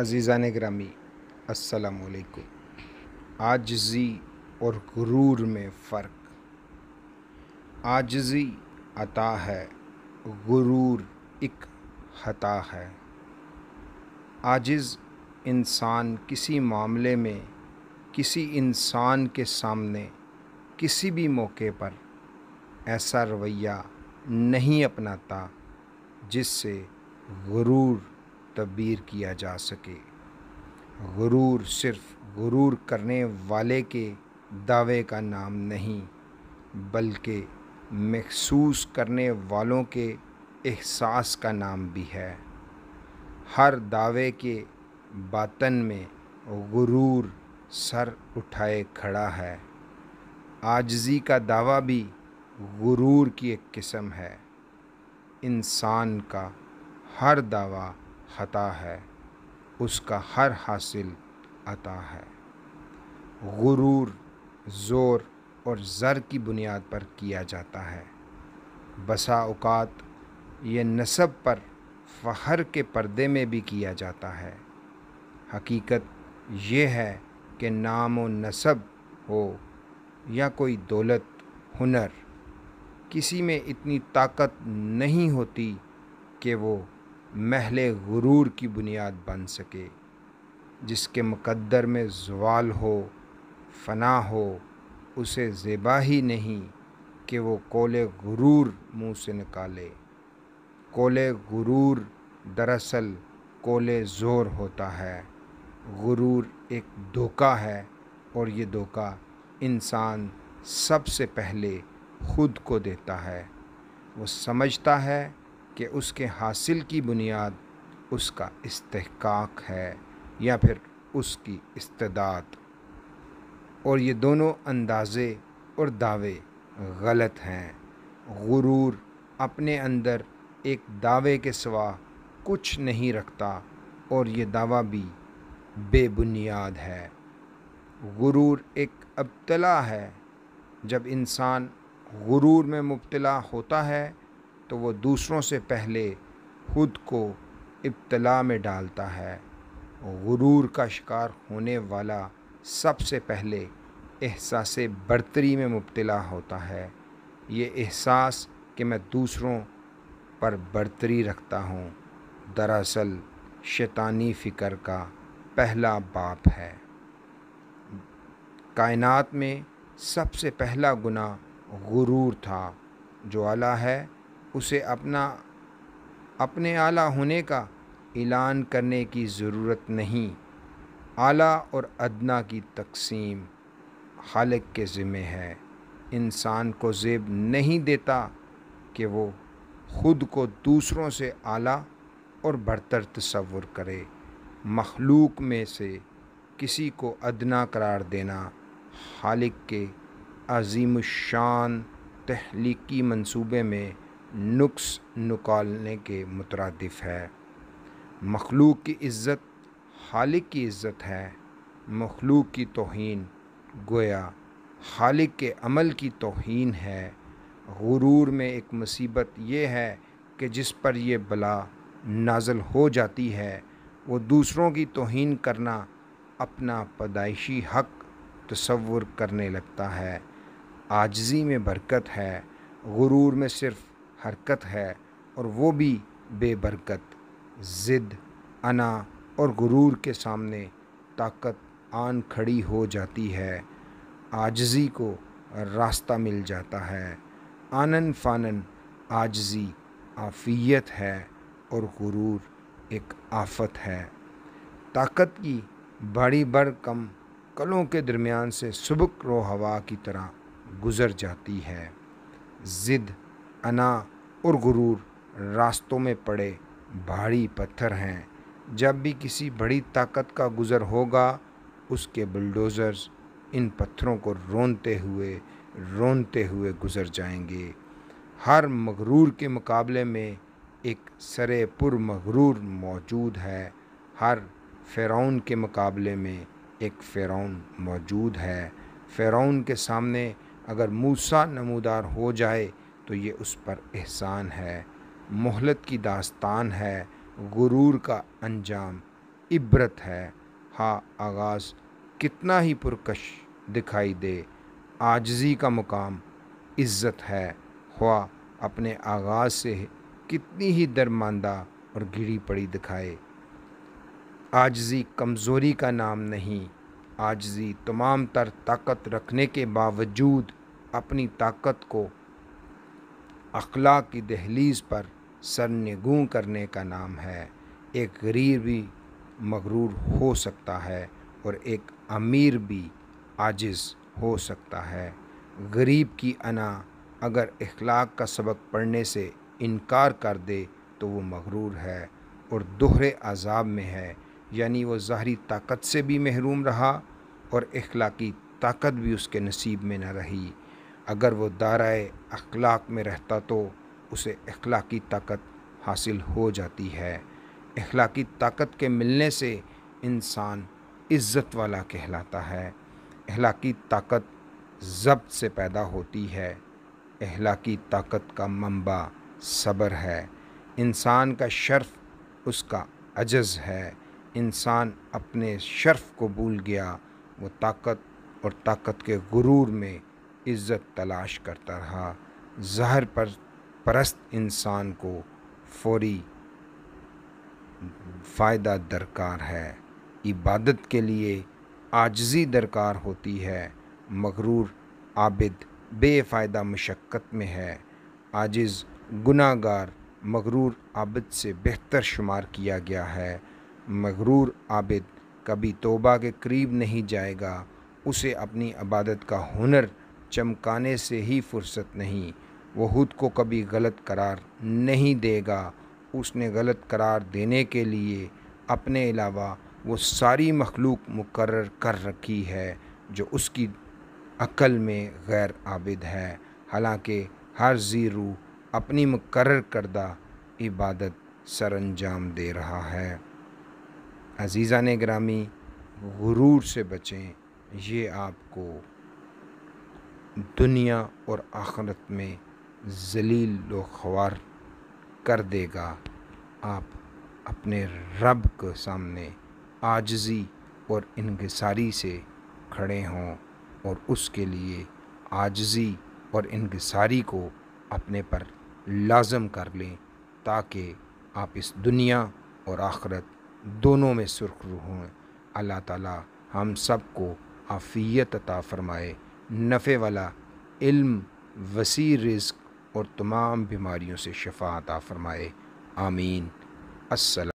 अजीज़ान ग्रामी असलकुम आजजी और गुरूर में फ़र्क आजजी अता है गुरूर एक हता है आजिज़ इंसान किसी मामले में किसी इंसान के सामने किसी भी मौके पर ऐसा रवैया नहीं अपनाता जिससे गुरूर तबीर किया जा सके गुरूर सिर्फ गुरूर करने वाले के दावे का नाम नहीं बल्कि महसूस करने वालों के एहसास का नाम भी है हर दावे के बातन में गुरूर सर उठाए खड़ा है आजजी का दावा भी गुरूर की एक किस्म है इंसान का हर दावा हता है उसका हर हासिल अता है गुरूर ज़ोर और ज़र की बुनियाद पर किया जाता है बसा अवकात ये नसब पर फ़हर के पर्दे में भी किया जाता है हकीकत यह है कि नाम व नसब हो या कोई दौलत हुनर किसी में इतनी ताकत नहीं होती कि वो महल गुरूर की बुनियाद बन सके जिसके मुकद्दर में जवाल हो फना हो उसे ज़ेबा ही नहीं कि वो कोले गुरूर मुंह से निकाले कोले गुरूर दरअसल कोले ज़ोर होता है गुरूर एक धोखा है और ये धोखा इंसान सबसे पहले खुद को देता है वो समझता है कि उसके हासिल की बुनियाद उसका इस्तेकाक है या फिर उसकी इस्तदाद और ये दोनों अंदाज़े और दावे गलत हैं गुरूर अपने अंदर एक दावे के सिवा कुछ नहीं रखता और ये दावा भी बेबुनियाद है गुरूर एक अबतला है जब इंसान गुरूर में मुबतला होता है तो वो दूसरों से पहले खुद को इब्तला में डालता है गुरूर का शिकार होने वाला सबसे पहले एहसास बरतरी में मुबतला होता है ये एहसास कि मैं दूसरों पर बरतरी रखता हूँ दरअसल शैतानी फ़िक्र का पहला बाप है कायनात में सबसे पहला गुना गुरूर था जो आला है उसे अपना अपने आला होने का ऐलान करने की ज़रूरत नहीं आला और अदना की तकसीम खालक के ज़िम्मे है इंसान को जेब नहीं देता कि वो ख़ुद को दूसरों से आला और बढ़तर तस्वुर करे मखलूक में से किसी को अदना करार देना खालिक के अजीम शान तहलीकी मंसूबे में नुक्स निकालने के मुतरदफ़ है मखलूक की इज़्ज़त हालिक की इज़्ज़त है मखलूक की तोहन गोया खालिक के अमल की तोहन है गुरूर में एक मुसीबत यह है कि जिस पर यह बला नाजल हो जाती है वो दूसरों की तोहन करना अपना पैदाइशी हक तस्वुर करने लगता है आजजी में बरकत है गुरूर में सिर्फ़ हरकत है और वो भी बेबरकत ज़िद अना और गुरूर के सामने ताकत आन खड़ी हो जाती है आजजी को रास्ता मिल जाता है आनन फानन आजजी आफियत है और गुरूर एक आफत है ताकत की बड़ी बढ़ कम कलों के दरमियान से सुबक रो हवा की तरह गुज़र जाती है ज़िद अना और गुरूर रास्तों में पड़े भारी पत्थर हैं जब भी किसी बड़ी ताकत का गुज़र होगा उसके बुलडोज़र्स इन पत्थरों को रोनते हुए रोनते हुए गुज़र जाएंगे हर मगरूर के मुकाबले में एक सरे पुर मगरूर मौजूद है हर फेराउन के मुकाबले में एक फेराउन मौजूद है फेराउन के सामने अगर मूसा नमूदार हो जाए तो ये उस पर एहसान है मोहलत की दास्तान है गुरूर का अंजाम इब्रत है हाँ आगाज़ कितना ही पुरकश दिखाई दे आजजी का मुकाम इज़्ज़त है हुआ अपने आगाज़ से कितनी ही दरमानदा और गिरी पड़ी दिखाए आजजी कमज़ोरी का नाम नहीं आजजी तमाम तर ताकत रखने के बावजूद अपनी ताकत को अखला की दहलीज़ पर सरनगूँ करने का नाम है एक गरीब भी मगरूर हो सकता है और एक अमीर भी आजिज़ हो सकता है गरीब की अना अगर अखलाक का सबक पढ़ने से इनकार कर दे तो वो मगरूर है और दोहरे अजाब में है यानी वो ज़ाहरी ताकत से भी महरूम रहा और अखलाकी ताकत भी उसके नसीब में न रही अगर वो दाराए अखलाक में रहता तो उसे अखलाकी ताकत हासिल हो जाती है अखलाकी ताकत के मिलने से इंसान इज़्ज़त वाला कहलाता है अखलाकी ताकत जब्त से पैदा होती है अखलाकी ताकत का मंबा सब्र है इंसान का शर्फ उसका अजज़ है इंसान अपने शर्फ को भूल गया वो ताकत और ताकत के गुरूर में इज़्ज़त तलाश करता रहा जहर पर परस्त इंसान को फौरी फ़ायदा दरकार है इबादत के लिए आजजी दरकार होती है मकरूर आबिद बेफ़ायदा मशक्क़त में है आजिज़ गुनागार मकरूर आबिद से बेहतर शुमार किया गया है मगरूर आबिद कभी तोबा के करीब नहीं जाएगा उसे अपनी इबादत का हुनर चमकाने से ही फुर्सत नहीं वो खुद को कभी गलत करार नहीं देगा उसने गलत करार देने के लिए अपने अलावा वो सारी मखलूक मुकर कर रखी है जो उसकी अकल में गैर आबिद है हालांकि हर जी रूह अपनी मुकर करदा इबादत सर अंजाम दे रहा है अजीज़ा ने ग्रामी गुरूर से बचें ये आपको दुनिया और आखरत में जलील व कर देगा आप अपने रब के सामने आजजी और इनकसारी से खड़े हों और उसके लिए आजजी और इनकसारी को अपने पर लाजम कर लें ताकि आप इस दुनिया और आखरत दोनों में सुरखरू हों अल्लाह ताला हम सबको आफ़ियत अता फ़रमाए नफ़े वाला इल्म वसी रिज्क और तमाम बीमारियों से शफा अता फ़रमाए आमीन असल